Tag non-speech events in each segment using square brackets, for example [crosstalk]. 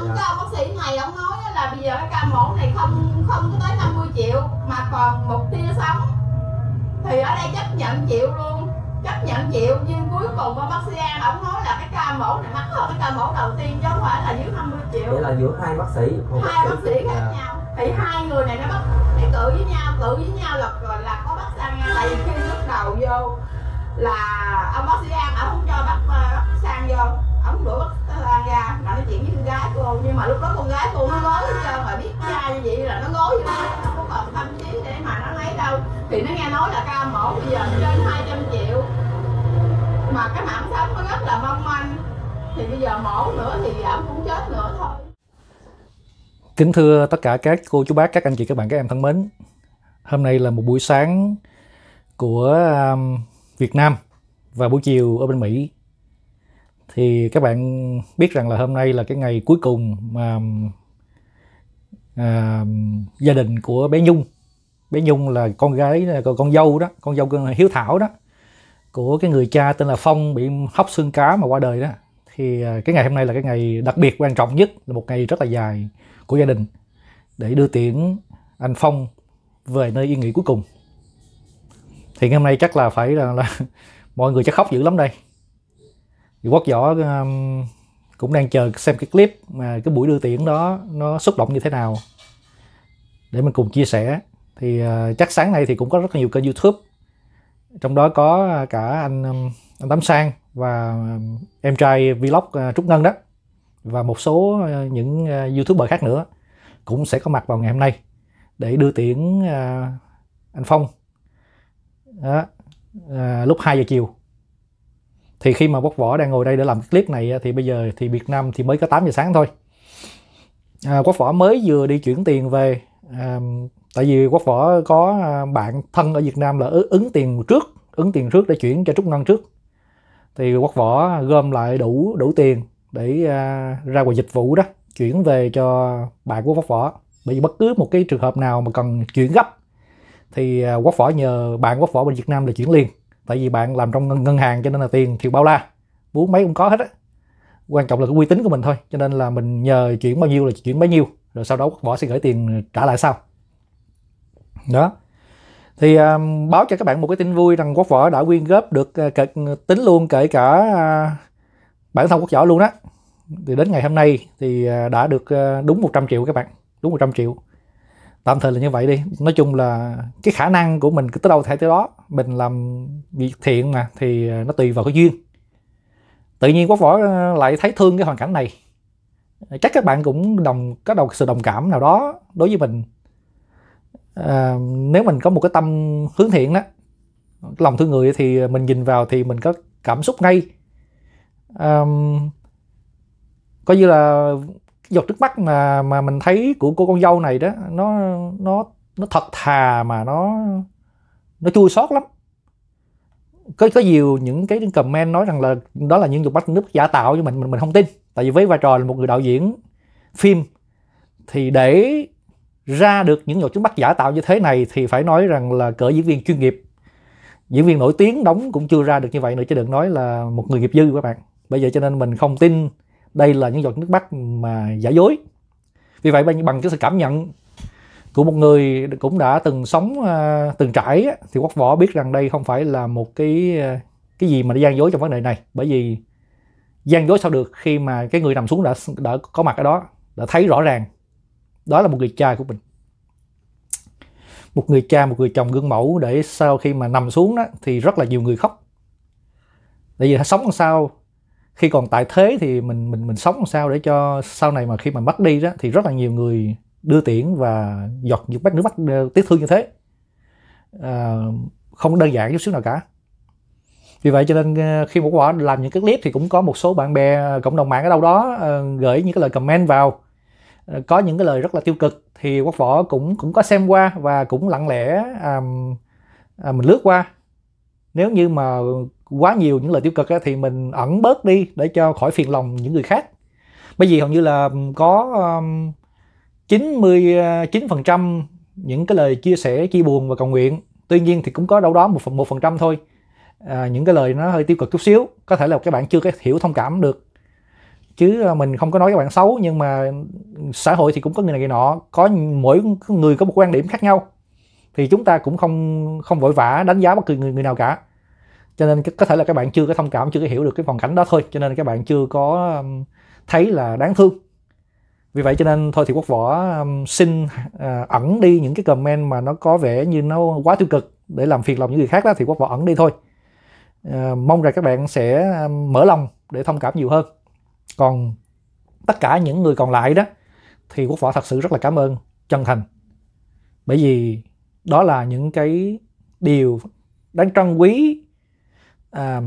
ông dạ. cho bác sĩ này ông nói là bây giờ cái ca mổ này không không có tới 50 triệu mà còn một tia sống thì ở đây chấp nhận chịu luôn chấp nhận chịu nhưng cuối cùng ông bác sĩ An ông nói là cái ca mổ này mắc hơn cái ca mổ đầu tiên chứ không phải là dưới 50 triệu Vậy là giữa hai bác sĩ hai bác sĩ, khác dạ. nhau thì hai người này nó bắt cái cự với nhau cự với nhau là là có bác sang ngay tại vì khi lúc đầu vô là ông bác sĩ an ông không cho bác ờ, bác sang vô ông đuổi bác lao ra nói chuyện với con gái cô nhưng mà lúc đó con gái cô nó gối hết trơn mà biết trai như vậy là nó gối nó không có còn tâm trí để mà nó lấy đâu thì nó nghe nói là ca mổ bây giờ trên 200 triệu mà cái mạng sống nó rất là mong manh thì bây giờ mổ nữa thì ông cũng chết nữa thôi Kính thưa tất cả các cô chú bác, các anh chị, các bạn, các em thân mến Hôm nay là một buổi sáng của um, Việt Nam và buổi chiều ở bên Mỹ thì các bạn biết rằng là hôm nay là cái ngày cuối cùng mà à, gia đình của bé Nhung bé Nhung là con gái con, con dâu đó con dâu hiếu thảo đó của cái người cha tên là Phong bị hóc xương cá mà qua đời đó thì à, cái ngày hôm nay là cái ngày đặc biệt quan trọng nhất là một ngày rất là dài của gia đình để đưa tiễn anh Phong về nơi yên nghỉ cuối cùng thì ngày hôm nay chắc là phải là, là [laughs] mọi người chắc khóc dữ lắm đây quốc võ um, cũng đang chờ xem cái clip mà cái buổi đưa tiễn đó nó xúc động như thế nào để mình cùng chia sẻ thì uh, chắc sáng nay thì cũng có rất là nhiều kênh youtube trong đó có ờ, cả anh um, anh Tám Sang và um, em trai vlog uh, Trúc Ngân đó và một số uh, những uh, youtuber khác nữa cũng sẽ có mặt vào ngày hôm nay để đưa tiễn uh, anh Phong đó, uh, lúc 2 giờ chiều thì khi mà quốc võ đang ngồi đây để làm clip này thì bây giờ thì Việt Nam thì mới có 8 giờ sáng thôi à, Quốc Võ mới vừa đi chuyển tiền về à, tại vì Quốc Võ có à, bạn thân ở Việt Nam là ứng tiền trước ứng tiền trước để chuyển cho Trúc Ngân trước thì Quốc Võ gom lại đủ đủ tiền để à, ra ngoài dịch vụ đó chuyển về cho bạn của Quốc Võ bởi vì bất cứ một cái trường hợp nào mà cần chuyển gấp thì à, Quốc Võ nhờ bạn Quốc Võ bên Việt Nam là chuyển liền tại vì bạn làm trong ngân, ngân hàng cho nên là tiền thiệt bao la muốn mấy cũng có hết á quan trọng là cái uy tín của mình thôi cho nên là mình nhờ chuyển bao nhiêu là chuyển bấy nhiêu rồi sau đó quốc võ sẽ gửi tiền trả lại sau đó thì um, báo cho các bạn một cái tin vui rằng quốc võ đã quyên góp được uh, à, kể, tính luôn kể cả uh, bản thân quốc võ luôn đó thì đến ngày hôm nay thì uh, đã được uh, đúng 100 triệu các bạn đúng 100 triệu tạm thời là như vậy đi nói chung là cái khả năng của mình cứ tới đâu thể tới đó mình làm việc thiện mà thì à, nó tùy vào cái duyên tự nhiên quốc võ à, lại thấy thương cái hoàn cảnh này chắc các bạn cũng đồng có đầu sự đồng cảm nào đó đối với mình à, nếu mình có một cái tâm hướng thiện đó lòng thương người thì mình nhìn vào thì mình có cảm xúc ngay à, coi như là giọt nước mắt mà mà mình thấy của cô con dâu này đó nó nó nó thật thà mà nó nó chua xót lắm có có nhiều những cái comment nói rằng là đó là những giọt mắt nước giả tạo cho mình mình mình không tin tại vì với vai trò là một người đạo diễn phim thì để ra được những giọt nước mắt giả tạo như thế này thì phải nói rằng là cỡ diễn viên chuyên nghiệp diễn viên nổi tiếng đóng cũng chưa ra được như vậy nữa chứ đừng nói là một người nghiệp dư các bạn bây giờ cho nên mình không tin đây là những giọt nước mắt mà giả dối vì vậy bằng cái sự cảm nhận của một người cũng đã từng sống à, từng trải thì quốc võ biết rằng đây không phải là một cái à, cái gì mà nó gian dối trong vấn đề này bởi vì gian dối sao được khi mà cái người nằm xuống đã đã có mặt ở đó đã thấy rõ ràng đó là một người cha của mình một người cha một người chồng gương mẫu để sau khi mà nằm xuống đó thì rất là nhiều người khóc tại vì sống làm sao khi còn tại thế thì mình mình mình sống làm sao để cho sau này mà khi mà mất đi đó thì rất là nhiều người đưa tiễn và giọt những bát nước mắt ờ, tiếc thương như thế à, không đơn giản chút xíu nào cả vì vậy cho nên ờ, khi một quả làm những cái clip thì cũng có một số bạn bè cộng đồng mạng ở đâu đó gửi những cái lời comment vào có những cái lời rất là tiêu cực thì quốc võ cũng cũng có xem qua và cũng lặng lẽ à, à, mình lướt qua nếu như mà quá nhiều những lời tiêu cực thì mình ẩn bớt đi để cho khỏi phiền lòng những người khác bởi vì hầu như là có 99% ờ, những cái lời chia sẻ chia buồn và cầu nguyện tuy nhiên thì cũng có đâu đó một phần một phần trăm thôi à, những cái lời nó hơi tiêu cực chút xíu có thể là các bạn chưa có hiểu thông cảm được chứ ờ, mình không có nói các bạn xấu nhưng mà xã hội thì cũng có người này người nọ có mỗi người có một quan điểm khác nhau thì chúng ta cũng không không vội vã đánh giá bất kỳ người, người nào cả cho nên có thể là các bạn chưa có thông cảm chưa có hiểu được cái hoàn cảnh đó thôi cho nên các bạn chưa có um, thấy là đáng thương vì vậy cho nên thôi thì quốc võ um, xin à, ẩn đi những cái comment mà nó có vẻ như nó quá tiêu cực để làm phiền lòng những người khác đó thì quốc võ ẩn đi thôi à, mong rằng các bạn sẽ um, mở lòng để thông cảm nhiều hơn còn tất cả những người còn lại đó thì quốc võ thật sự rất là cảm ơn chân thành bởi vì đó là những cái điều đáng trân quý à,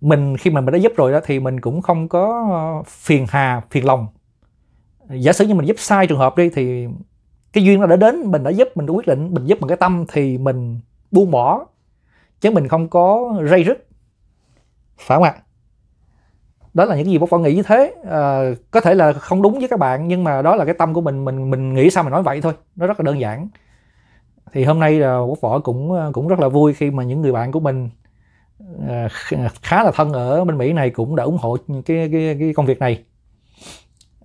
mình khi mà mình đã giúp rồi đó thì mình cũng không có phiền hà phiền lòng giả sử như mình giúp sai trường hợp đi thì cái duyên nó đã đến mình đã giúp mình đã quyết định mình giúp bằng cái tâm thì mình buông bỏ chứ mình không có rây rứt phải không ạ đó là những cái gì bác võ nghĩ như thế à, có thể là không đúng với các bạn nhưng mà đó là cái tâm của mình mình mình nghĩ sao mình nói vậy thôi nó rất là đơn giản thì hôm nay là bác võ cũng ờ, cũng rất là vui khi mà những người bạn của mình À, à, khá là thân ở bên Mỹ này cũng đã ủng hộ cái cái, cái công việc này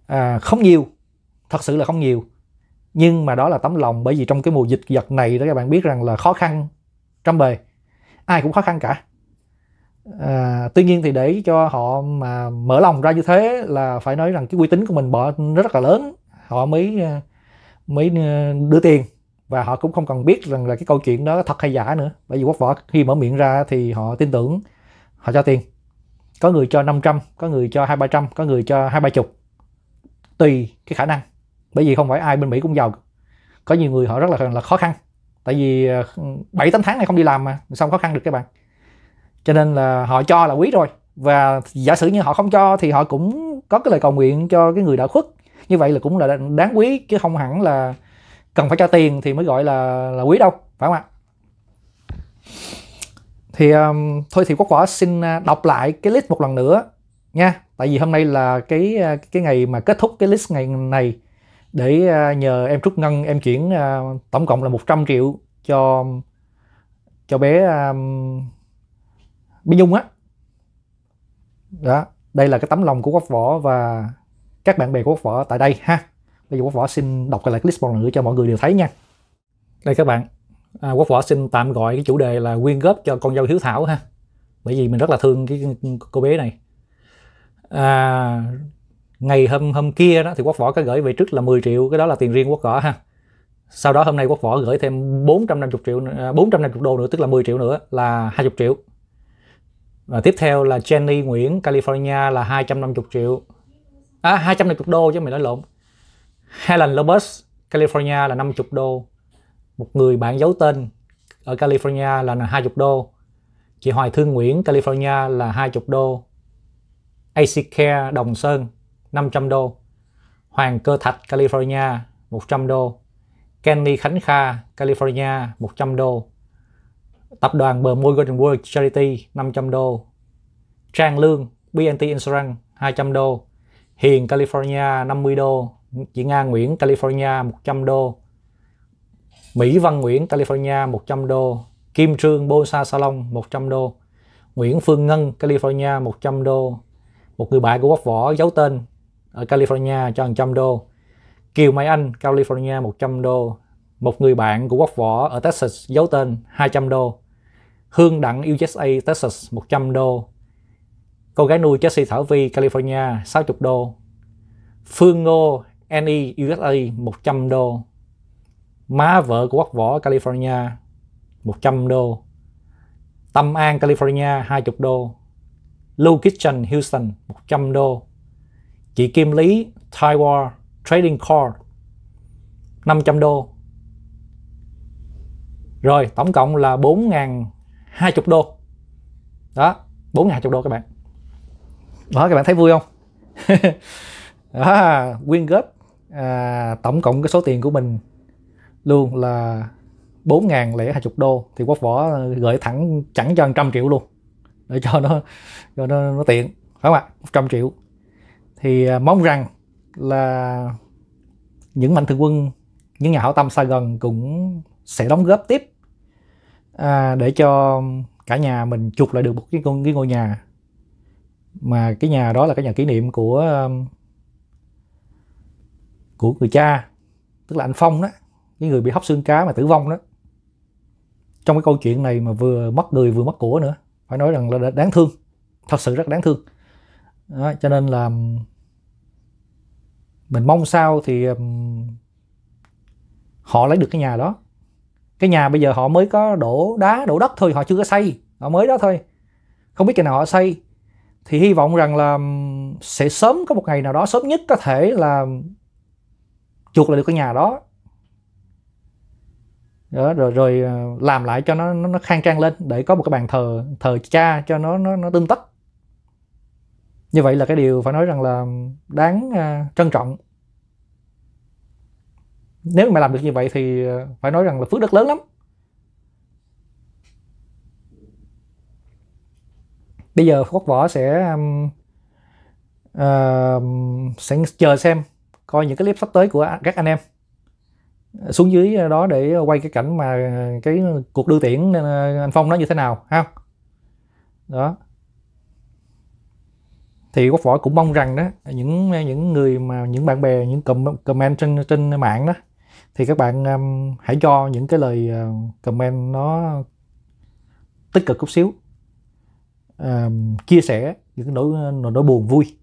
à, không nhiều thật sự là không nhiều nhưng mà đó là tấm lòng bởi vì trong cái mùa dịch giật này đó các bạn biết rằng là khó khăn trăm bề ai cũng khó khăn cả à, tuy nhiên thì để cho họ mà mở lòng ra như thế là phải nói rằng cái uy tín của mình bỏ rất là lớn họ mới à, mới đưa tiền và họ cũng không cần biết rằng là cái câu chuyện đó thật hay giả nữa bởi vì quốc võ khi mở miệng ra thì họ tin tưởng họ cho tiền có người cho 500 có người cho hai ba trăm có người cho hai ba chục tùy cái khả năng bởi vì không phải ai bên Mỹ cũng giàu có nhiều người họ rất là là khó khăn tại vì ờ, bảy tám tháng này không đi làm mà xong khó khăn được các bạn cho nên là họ cho là quý rồi và giả sử như họ không cho thì họ cũng có cái lời cầu nguyện cho cái người đã khuất như vậy là cũng là đáng quý chứ không hẳn là cần phải cho tiền thì mới gọi là là quý đâu phải không ạ thì um, thôi thì quốc võ xin à, đọc lại cái list một lần nữa nha tại vì hôm nay là cái à, cái ngày mà kết thúc cái list ngày này để à, nhờ em Trúc Ngân em chuyển uh, tổng cộng là 100 triệu cho cho bé um, bé Nhung á đó đây là cái tấm lòng của quốc võ và các bạn bè của quốc võ tại đây ha bây giờ quốc võ xin đọc lại clip một lần nữa cho mọi người đều thấy nha đây các bạn à, quốc võ xin tạm gọi cái chủ đề là quyên góp cho con dâu hiếu thảo ha bởi vì mình rất là thương cái cô bé này à, ngày hôm hôm kia đó thì quốc võ có gửi về trước là 10 triệu cái đó là tiền riêng quốc võ ha sau đó hôm nay quốc võ gửi thêm 450 triệu 450 à, đô nữa tức là 10 triệu nữa là 20 triệu và tiếp theo là Jenny Nguyễn California là 250 triệu à 250 đô chứ mày nói lộn Helen Lobos, California là 50 đô. Một người bạn giấu tên ở California là 20 đô. Chị Hoài Thương Nguyễn, California là 20 đô. AC Care Đồng Sơn 500 đô. Hoàng Cơ Thạch, California 100 đô. Kenny Khánh Kha, California 100 đô. Tập đoàn bờ môi Golden World Charity 500 đô. Trang Lương, BNT Insurance 200 đô. Hiền California 50 đô chị Nga Nguyễn California 100 đô Mỹ Văn Nguyễn California 100 đô Kim Trương Bosa Salon 100 đô Nguyễn Phương Ngân California 100 đô một người bạn của Quốc Võ giấu tên ở California cho 100 đô Kiều Mai Anh California 100 đô một người bạn của Quốc Võ ở Texas giấu tên 200 đô Hương Đặng USA Texas 100 đô Cô gái nuôi Jessie Thảo Vi California 60 đô Phương Ngô NE USA 100 đô má vợ của quốc võ California 100 đô Tâm An California 20 đô Lou Kitchen Houston 100 đô Chị Kim Lý Taiwan Trading Card 500 đô Rồi tổng cộng là 4.020 đô Đó 4.020 đô các bạn Đó các bạn thấy vui không? à, quyên góp à, tổng cộng cái số tiền của mình luôn là 4.020 đô thì quốc võ gửi thẳng chẳng cho 100 triệu luôn để cho nó cho nó, nó tiện phải không ạ 100 triệu thì à, mong rằng là những mạnh thường quân những nhà hảo tâm xa gần cũng sẽ đóng góp tiếp à, để cho cả nhà mình chuộc lại được một cái, cái ngôi nhà mà cái nhà đó là cái nhà kỷ niệm của à, của người cha tức là anh Phong đó cái người bị hóc xương cá mà tử vong đó trong cái câu chuyện này mà vừa mất người vừa mất của nữa phải nói rằng là đáng thương thật sự rất đáng thương đó, cho nên là mình mong sao thì họ lấy được cái nhà đó cái nhà bây giờ họ mới có đổ đá đổ đất thôi họ chưa có xây họ mới đó thôi không biết khi nào họ xây thì hy vọng rằng là sẽ sớm có một ngày nào đó sớm nhất có thể là chuộc lại được cái nhà đó đó, rồi rồi ờ, làm lại cho nó nó, nó khang trang lên để có một cái bàn thờ thờ cha cho nó nó nó tương tất như vậy là cái điều phải nói rằng là đáng uh, trân trọng nếu mà làm được như vậy thì ờ, phải nói rằng là phước đức lớn lắm bây giờ quốc võ sẽ uh, sẽ chờ xem coi những cái clip sắp tới của các anh em xuống dưới ờ, đó để ờ, quay cái cảnh mà ờ, cái cuộc đưa tiễn anh Phong nó như thế nào ha đó thì quốc võ cũng mong rằng đó những những người mà những bạn bè những comment trên trên mạng đó thì các bạn um, hãy cho những cái lời uh, comment nó tích cực chút xíu um, chia sẻ những nỗi nỗi buồn vui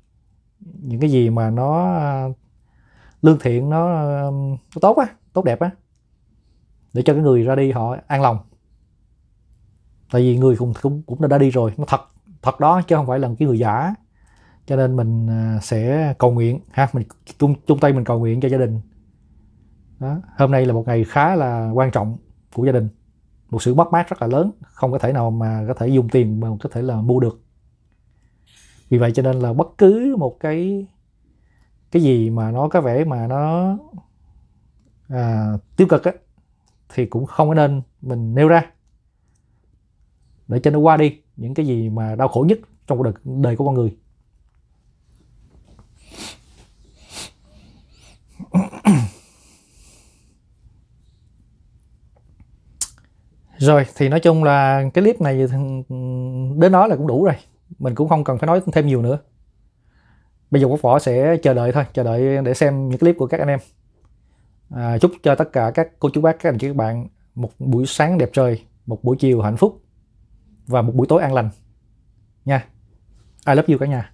những cái gì mà nó uh, lương thiện nó, nó tốt á tốt đẹp á để cho cái người ra đi họ an lòng tại vì người cũng cũng cũng đã đi rồi nó thật thật đó chứ không phải là cái người giả cho nên mình à, sẽ cầu nguyện ha mình chung chung tay mình cầu nguyện cho gia đình đó. hôm nay là một ngày khá là quan trọng của gia đình một sự mất mát rất là lớn không có thể nào mà có thể dùng tiền mà có thể là mua được vì vậy cho nên là bất cứ một cái cái gì mà nó có vẻ mà nó à, tiêu cực á thì cũng không nên mình nêu ra để cho nó qua đi những cái gì mà đau khổ nhất trong cuộc đời, đời của con người [clears throat] rồi thì nói chung là cái clip này ừ, đến đó là cũng đủ rồi mình cũng không cần phải nói thêm nhiều nữa bây giờ quốc võ sẽ chờ đợi thôi chờ đợi để xem những clip của các anh em à, chúc cho tất cả các cô chú bác các anh chị các bạn một buổi sáng đẹp trời một buổi chiều hạnh phúc và một buổi tối an lành nha I love you cả nhà